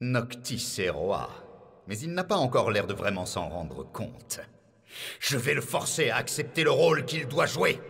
Noctis est roi, mais il n'a pas encore l'air de vraiment s'en rendre compte. Je vais le forcer à accepter le rôle qu'il doit jouer.